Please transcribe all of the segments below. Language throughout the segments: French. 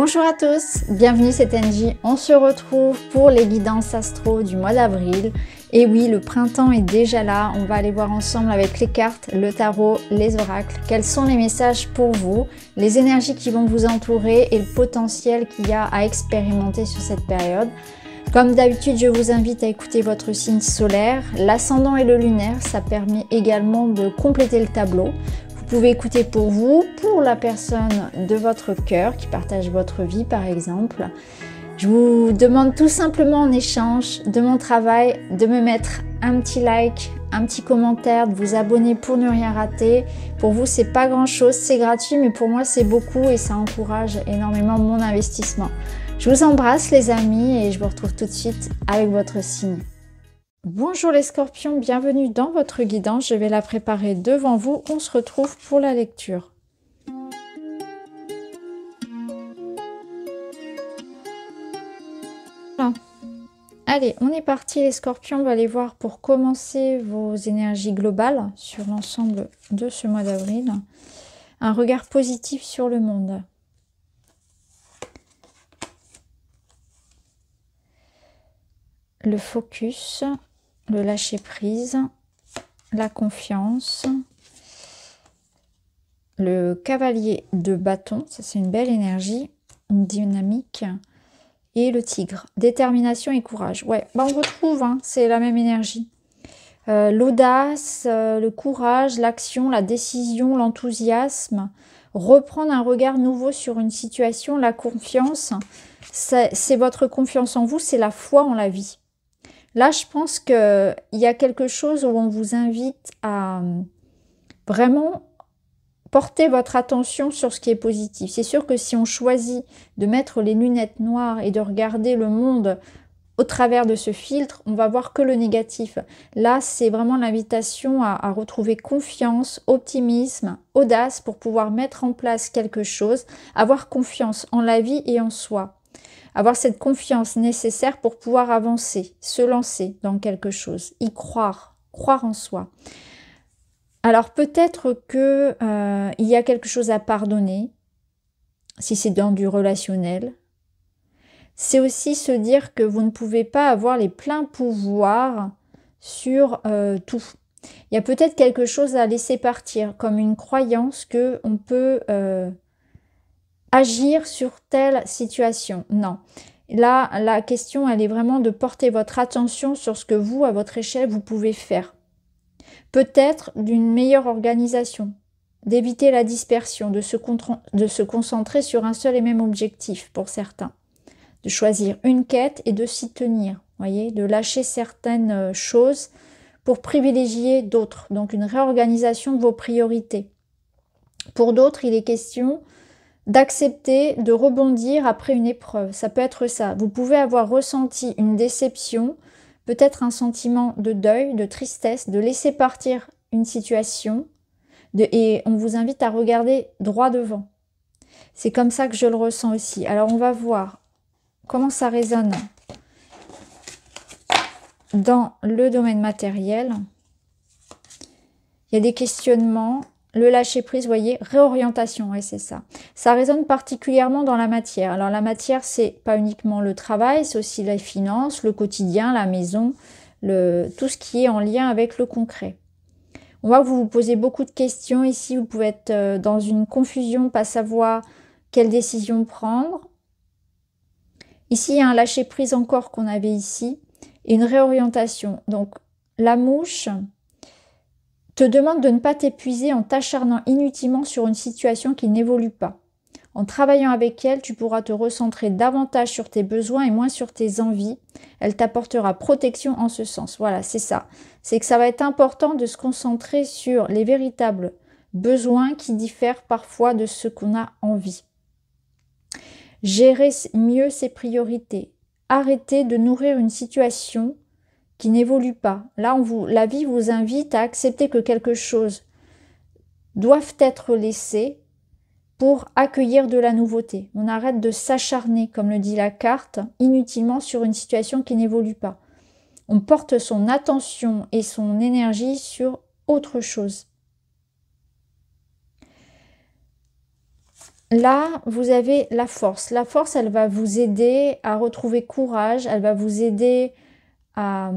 Bonjour à tous, bienvenue c'est Angie, on se retrouve pour les guidances astro du mois d'avril. Et oui, le printemps est déjà là, on va aller voir ensemble avec les cartes, le tarot, les oracles, quels sont les messages pour vous, les énergies qui vont vous entourer et le potentiel qu'il y a à expérimenter sur cette période. Comme d'habitude, je vous invite à écouter votre signe solaire. L'ascendant et le lunaire, ça permet également de compléter le tableau pouvez écouter pour vous, pour la personne de votre cœur qui partage votre vie par exemple. Je vous demande tout simplement en échange de mon travail de me mettre un petit like, un petit commentaire, de vous abonner pour ne rien rater. Pour vous, c'est pas grand chose, c'est gratuit, mais pour moi, c'est beaucoup et ça encourage énormément mon investissement. Je vous embrasse, les amis, et je vous retrouve tout de suite avec votre signe. Bonjour les scorpions, bienvenue dans votre guidance. Je vais la préparer devant vous. On se retrouve pour la lecture. Allez, on est parti les scorpions. On va aller voir pour commencer vos énergies globales sur l'ensemble de ce mois d'avril. Un regard positif sur le monde. Le focus le lâcher prise, la confiance, le cavalier de bâton, ça c'est une belle énergie, une dynamique, et le tigre, détermination et courage. Ouais, bah, on retrouve, hein, c'est la même énergie. Euh, l'audace, euh, le courage, l'action, la décision, l'enthousiasme, reprendre un regard nouveau sur une situation, la confiance, c'est votre confiance en vous, c'est la foi en la vie. Là, je pense qu'il y a quelque chose où on vous invite à euh, vraiment porter votre attention sur ce qui est positif. C'est sûr que si on choisit de mettre les lunettes noires et de regarder le monde au travers de ce filtre, on va voir que le négatif. Là, c'est vraiment l'invitation à, à, retrouver confiance, optimisme, audace pour pouvoir mettre en place quelque chose, avoir confiance en la vie et en soi avoir cette confiance nécessaire pour pouvoir avancer, se lancer dans quelque chose, y croire, croire en soi. Alors peut-être que euh, il y a quelque chose à pardonner, si c'est dans du relationnel. C'est aussi se dire que vous ne pouvez pas avoir les pleins pouvoirs sur euh, tout. Il y a peut-être quelque chose à laisser partir, comme une croyance que on peut euh, agir sur telle situation. Non. Là, la question, elle est vraiment de porter votre attention sur ce que vous, à votre échelle, vous pouvez faire. Peut-être d'une meilleure organisation, d'éviter la dispersion, de se, concentrer sur un seul et même objectif pour certains, de choisir une quête et de s'y tenir, voyez, de lâcher certaines euh, choses pour privilégier d'autres. Donc une réorganisation de vos priorités. Pour d'autres, il est question d'accepter de rebondir après une épreuve. Ça peut être ça. Vous pouvez avoir ressenti une déception, peut-être un sentiment de deuil, de tristesse, de laisser partir une situation, et on vous invite à regarder droit devant. C'est comme ça que je le ressens aussi. Alors on va voir comment ça résonne dans le domaine matériel. Il y a des questionnements, le lâcher prise, voyez, réorientation, et c'est ça. Ça résonne particulièrement dans la matière. Alors la matière, c'est pas uniquement le travail, c'est aussi les finances, le quotidien, la maison, le, tout ce qui est en lien avec le concret. On voit que vous vous posez beaucoup de questions ici, vous pouvez être euh, dans une confusion, pas savoir quelle décision prendre. Ici, il y a un lâcher prise encore qu'on avait ici, et une réorientation. Donc la mouche, te demande de ne pas t'épuiser en t'acharnant inutilement sur une situation qui n'évolue pas. En travaillant avec elle, tu pourras te recentrer davantage sur tes besoins et moins sur tes envies. Elle t'apportera protection en ce sens. Voilà, c'est ça. C'est que ça va être important de se concentrer sur les véritables besoins qui diffèrent parfois de ce qu'on a envie. Gérer mieux ses priorités. Arrêter de nourrir une situation qui n'évolue pas. Là, vous, la vie vous invite à accepter que quelque chose doit être laissé pour accueillir de la nouveauté. On arrête de s'acharner, comme le dit la carte, inutilement sur une situation qui n'évolue pas. On porte son attention et son énergie sur autre chose. Là, vous avez la force. La force, elle va vous aider à retrouver courage, elle va vous aider à,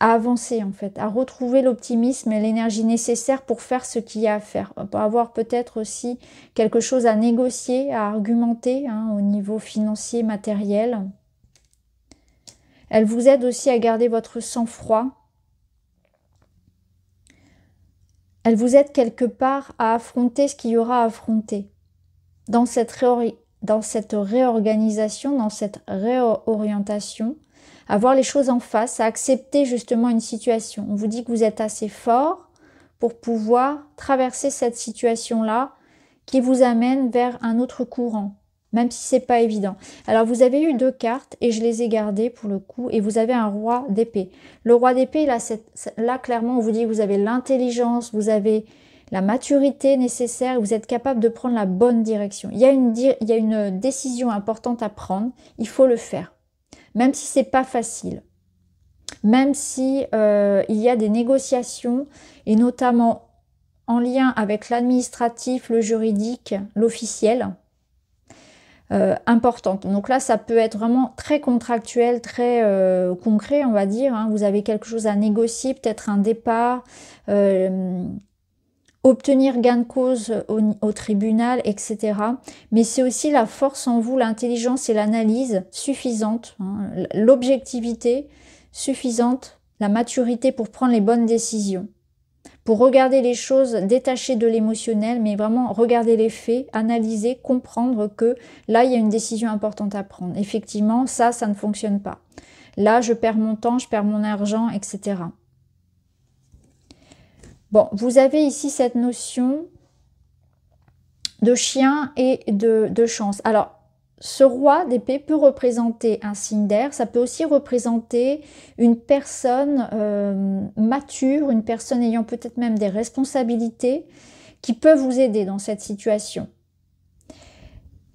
à avancer en fait, à retrouver l'optimisme et l'énergie nécessaire pour faire ce qu'il y a à faire, pour avoir peut-être aussi quelque chose à négocier, à argumenter hein, au niveau financier, matériel. Elle vous aide aussi à garder votre sang-froid. Elle vous aide quelque part à affronter ce qu'il y aura à affronter. Dans cette, dans cette réorganisation, dans cette réorientation, avoir les choses en face, à accepter justement une situation. On vous dit que vous êtes assez fort pour pouvoir traverser cette situation-là qui vous amène vers un autre courant, même si ce n'est pas évident. Alors vous avez eu deux cartes et je les ai gardées pour le coup et vous avez un roi d'épée. Le roi d'épée là, clairement on vous dit que vous avez l'intelligence, vous avez la maturité nécessaire, vous êtes capable de prendre la bonne direction. il y a une décision importante à prendre, il faut le faire même si c'est pas facile, même si euh, il y a des négociations et notamment en lien avec l'administratif, le juridique, l'officiel. Euh, importante. Donc là, ça peut être vraiment très contractuel, très euh, concret, on va dire. Hein. Vous avez quelque chose à négocier, peut-être un départ, obtenir gain de cause au, tribunal, etc. Mais c'est aussi la force en vous, l'intelligence et l'analyse suffisante, hein, l'objectivité suffisante, la maturité pour prendre les bonnes décisions, pour regarder les choses détacher de l'émotionnel, mais vraiment regarder les faits, analyser, comprendre que là, il y a une décision importante à prendre. Effectivement, ça, ça ne fonctionne pas. Là, je perds mon temps, je perds mon argent, etc. Bon, vous avez ici cette notion de chien et de, chance. Alors, ce roi d'épée peut représenter un signe d'air, ça peut aussi représenter une personne euh, mature, une personne ayant peut-être même des responsabilités qui peut vous aider dans cette situation.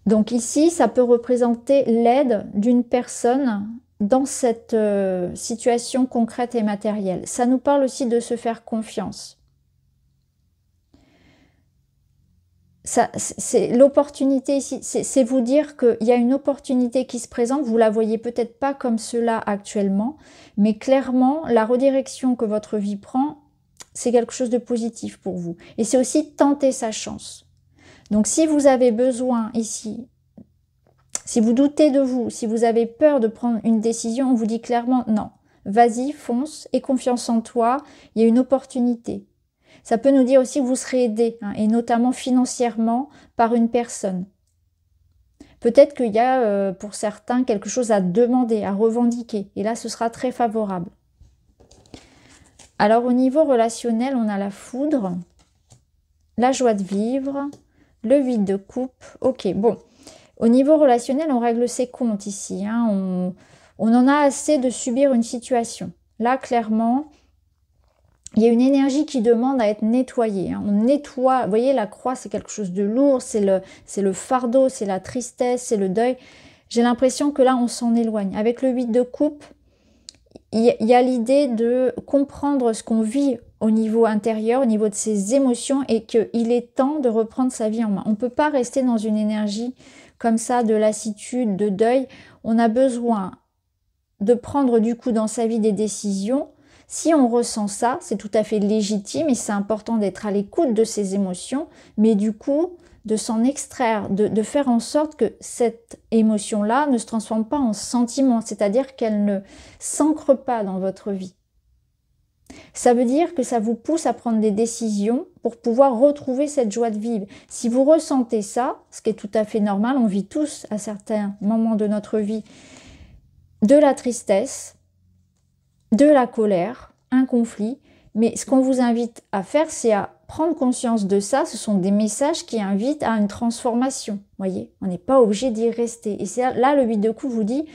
Donc ici, ça peut représenter l'aide d'une personne dans cette euh, situation concrète et matérielle. Ça nous parle aussi de se faire confiance. c'est l'opportunité ici, c'est vous dire qu'il y a une opportunité qui se présente, vous la voyez peut-être pas comme cela actuellement, mais clairement, la redirection que votre vie prend, c'est quelque chose de positif pour vous. Et c'est aussi tenter sa chance. Donc si vous avez besoin ici, si vous doutez de vous, si vous avez peur de prendre une décision, on vous dit clairement non, vas-y, fonce et confiance en toi, il y a une opportunité. Ça peut nous dire aussi que vous serez aidé, hein, et notamment financièrement, par une personne. Peut-être qu'il y a euh, pour certains quelque chose à demander, à revendiquer, et là ce sera très favorable. Alors au niveau relationnel, on a la foudre, la joie de vivre, le vide de coupe. Ok, bon. Au niveau relationnel, on règle ses comptes ici. Hein. On, on, en a assez de subir une situation. Là, clairement, il y a une énergie qui demande à être nettoyée. Hein. On nettoie, vous voyez, la croix, c'est quelque chose de lourd, c'est le, c'est le fardeau, c'est la tristesse, c'est le deuil. J'ai l'impression que là, on s'en éloigne. Avec le 8 de coupe, il y a l'idée de comprendre ce qu'on vit au niveau intérieur, au niveau de ses émotions, et qu'il est temps de reprendre sa vie en main. On ne peut pas rester dans une énergie comme ça de lassitude, de deuil. On a besoin de prendre du coup dans sa vie des décisions si on ressent ça, c'est tout à fait légitime et c'est important d'être à l'écoute de ces émotions, mais du coup, de s'en extraire, de, de, faire en sorte que cette émotion-là ne se transforme pas en sentiment, c'est-à-dire qu'elle ne s'ancre pas dans votre vie. Ça veut dire que ça vous pousse à prendre des décisions pour pouvoir retrouver cette joie de vivre. Si vous ressentez ça, ce qui est tout à fait normal, on vit tous à certains moments de notre vie de la tristesse, de la colère, un conflit. Mais ce qu'on vous invite à faire, c'est à prendre conscience de ça. Ce sont des messages qui invitent à une transformation. Voyez, on n'est pas obligé d'y rester. Et c'est là, le 8 de coup vous dit,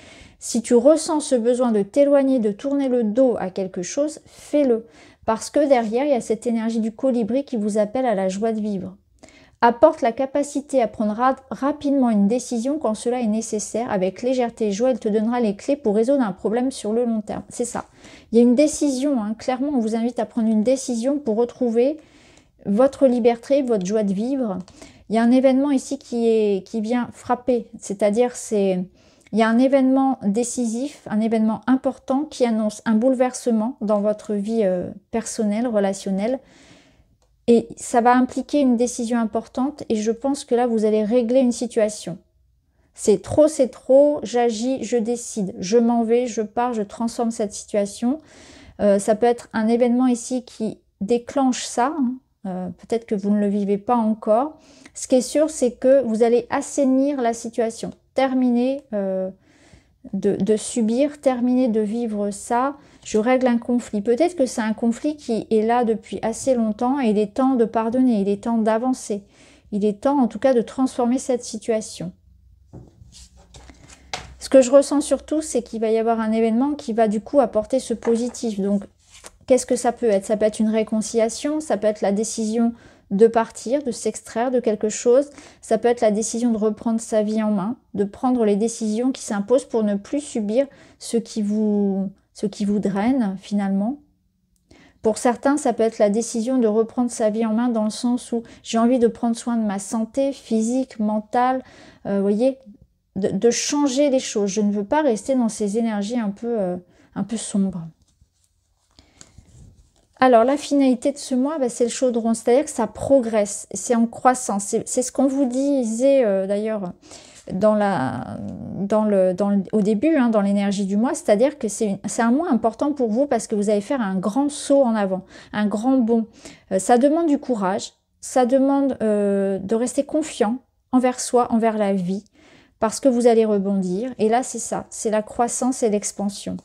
si tu ressens ce besoin de t'éloigner, de tourner le dos à quelque chose, fais-le. Parce que derrière, il y a cette énergie du colibri qui vous appelle à la joie de vivre apporte la capacité à prendre rapidement une décision quand cela est nécessaire, avec légèreté. et joie, elle te donnera les clés pour résoudre un problème sur le long terme. C'est ça. Il y a une décision, hein. clairement, on vous invite à prendre une décision pour retrouver votre liberté, votre joie de vivre. Il y a un événement ici qui, est, qui vient frapper, c'est-à-dire c'est... Il y a un événement décisif, un événement important qui annonce un bouleversement dans votre vie euh, personnelle, relationnelle. Et ça va impliquer une décision importante et je pense que là, vous allez régler une situation. C'est trop, c'est trop, j'agis, je décide, je m'en vais, je pars, je transforme cette situation. Euh, ça peut être un événement ici qui déclenche ça. Hein. Euh, peut-être que vous ne le vivez pas encore. Ce qui est sûr, c'est que vous allez assainir la situation, terminer euh, de, subir, terminer de vivre ça, je règle un conflit. Peut-être que c'est un conflit qui est là depuis assez longtemps et il est temps de pardonner, il est temps d'avancer, il est temps en tout cas de transformer cette situation. Ce que je ressens surtout, c'est qu'il va y avoir un événement qui va du coup apporter ce positif. Donc, qu'est-ce que ça peut être Ça peut être une réconciliation, ça peut être la décision de partir, de s'extraire de quelque chose. Ça peut être la décision de reprendre sa vie en main, de prendre les décisions qui s'imposent pour ne plus subir ce qui vous, ce qui vous draine finalement. Pour certains, ça peut être la décision de reprendre sa vie en main dans le sens où j'ai envie de prendre soin de ma santé physique, mentale, euh, voyez, de, changer les choses. Je ne veux pas rester dans ces énergies un peu, euh, un peu sombres. Alors la finalité de ce mois, bah, c'est le chaudron, c'est-à-dire que ça progresse, c'est en croissance. C'est ce qu'on vous disait euh, d'ailleurs dans le, au début, hein, dans l'énergie du mois, c'est-à-dire que c'est un mois important pour vous parce que vous allez faire un grand saut en avant, un grand bond. Euh, ça demande du courage, ça demande euh, de rester confiant envers soi, envers la vie, parce que vous allez rebondir. Et là, c'est ça, c'est la croissance et l'expansion.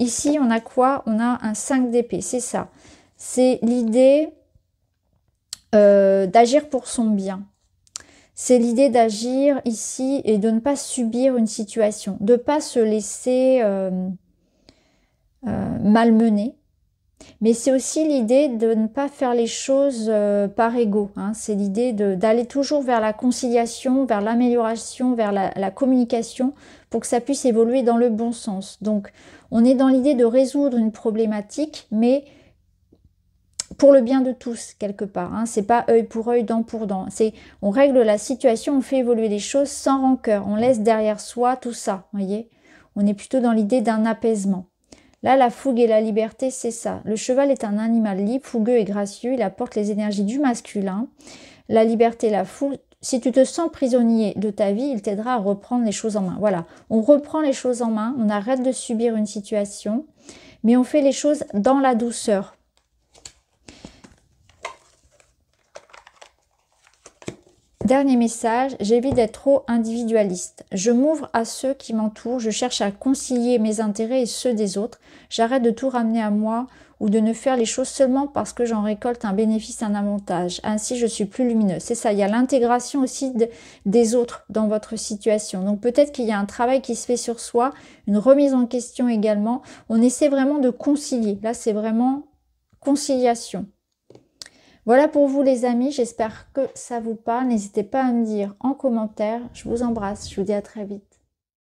Ici, on a quoi On a un 5 d'épée, c'est ça. C'est l'idée euh, d'agir pour son bien. C'est l'idée d'agir ici et de ne pas subir une situation, de ne pas se laisser euh, euh, malmener, mais c'est aussi l'idée de ne pas faire les choses euh, par ego. Hein. C'est l'idée d'aller toujours vers la conciliation, vers l'amélioration, vers la, communication pour que ça puisse évoluer dans le bon sens. Donc, on est dans l'idée de résoudre une problématique, mais pour le bien de tous quelque part. Hein. C'est pas œil pour œil, dent pour dent. C'est on règle la situation, on fait évoluer les choses sans rancœur. On laisse derrière soi tout ça. Voyez, on est plutôt dans l'idée d'un apaisement. Là, la fougue et la liberté, c'est ça. Le cheval est un animal libre, fougueux et gracieux. Il apporte les énergies du masculin. La liberté, la fougue. Si tu te sens prisonnier de ta vie, il t'aidera à reprendre les choses en main. Voilà, on reprend les choses en main, on arrête de subir une situation, mais on fait les choses dans la douceur Dernier message, j'évite d'être trop individualiste. Je m'ouvre à ceux qui m'entourent, je cherche à concilier mes intérêts et ceux des autres. J'arrête de tout ramener à moi ou de ne faire les choses seulement parce que j'en récolte un bénéfice, un avantage. Ainsi, je suis plus lumineux. C'est ça, il y a l'intégration aussi des autres dans votre situation. Donc peut-être qu'il y a un travail qui se fait sur soi, une remise en question également. On essaie vraiment de concilier. Là, c'est vraiment conciliation. Voilà pour vous les amis, j'espère que ça vous parle. N'hésitez pas à me dire en commentaire. Je vous embrasse, je vous dis à très vite.